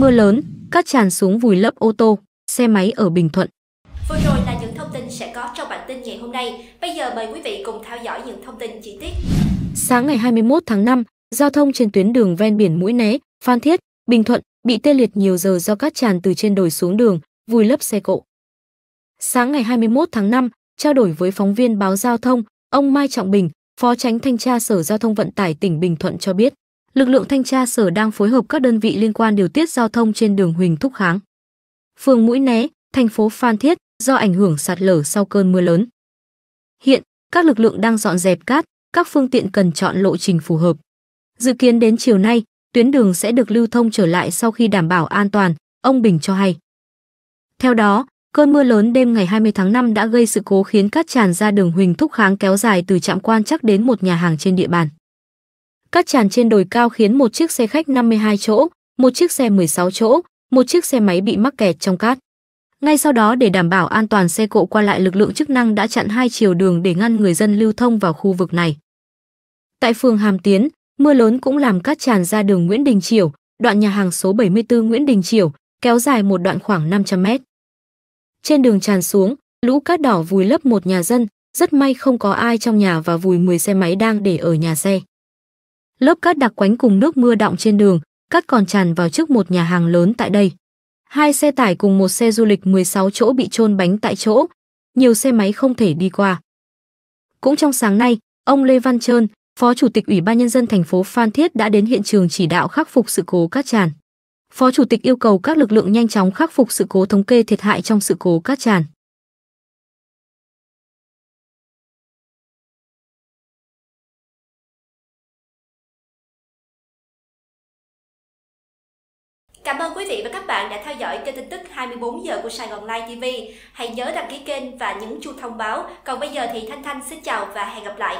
mưa lớn, cát tràn xuống vùi lấp ô tô, xe máy ở Bình Thuận. Vừa rồi là những thông tin sẽ có trong bản tin ngày hôm nay. Bây giờ mời quý vị cùng theo dõi những thông tin chi tiết. Sáng ngày 21 tháng 5, giao thông trên tuyến đường ven biển Mũi Né, Phan Thiết, Bình Thuận bị tê liệt nhiều giờ do cát tràn từ trên đồi xuống đường, vùi lấp xe cộ. Sáng ngày 21 tháng 5, trao đổi với phóng viên báo giao thông, ông Mai Trọng Bình, Phó Tránh Thanh tra Sở Giao thông Vận tải tỉnh Bình Thuận cho biết, lực lượng thanh tra sở đang phối hợp các đơn vị liên quan điều tiết giao thông trên đường Huỳnh Thúc Kháng. Phường Mũi Né, thành phố Phan Thiết do ảnh hưởng sạt lở sau cơn mưa lớn. Hiện, các lực lượng đang dọn dẹp cát, các phương tiện cần chọn lộ trình phù hợp. Dự kiến đến chiều nay, tuyến đường sẽ được lưu thông trở lại sau khi đảm bảo an toàn, ông Bình cho hay. Theo đó, cơn mưa lớn đêm ngày 20 tháng 5 đã gây sự cố khiến cát tràn ra đường Huỳnh Thúc Kháng kéo dài từ trạm quan chắc đến một nhà hàng trên địa bàn cát tràn trên đồi cao khiến một chiếc xe khách 52 chỗ, một chiếc xe 16 chỗ, một chiếc xe máy bị mắc kẹt trong cát. Ngay sau đó để đảm bảo an toàn xe cộ qua lại lực lượng chức năng đã chặn hai chiều đường để ngăn người dân lưu thông vào khu vực này. Tại phường Hàm Tiến, mưa lớn cũng làm cát tràn ra đường Nguyễn Đình Chiểu, đoạn nhà hàng số 74 Nguyễn Đình Chiểu, kéo dài một đoạn khoảng 500 mét. Trên đường tràn xuống, lũ cát đỏ vùi lấp một nhà dân, rất may không có ai trong nhà và vùi 10 xe máy đang để ở nhà xe. Lớp cát đặc quánh cùng nước mưa đọng trên đường, cát còn tràn vào trước một nhà hàng lớn tại đây. Hai xe tải cùng một xe du lịch 16 chỗ bị trôn bánh tại chỗ, nhiều xe máy không thể đi qua. Cũng trong sáng nay, ông Lê Văn Trơn, Phó Chủ tịch Ủy ban Nhân dân thành phố Phan Thiết đã đến hiện trường chỉ đạo khắc phục sự cố cát tràn. Phó Chủ tịch yêu cầu các lực lượng nhanh chóng khắc phục sự cố thống kê thiệt hại trong sự cố cát tràn. Cảm ơn quý vị và các bạn đã theo dõi kênh tin tức 24 giờ của Sài Gòn Live TV. Hãy nhớ đăng ký kênh và nhấn chuông thông báo. Còn bây giờ thì Thanh Thanh xin chào và hẹn gặp lại.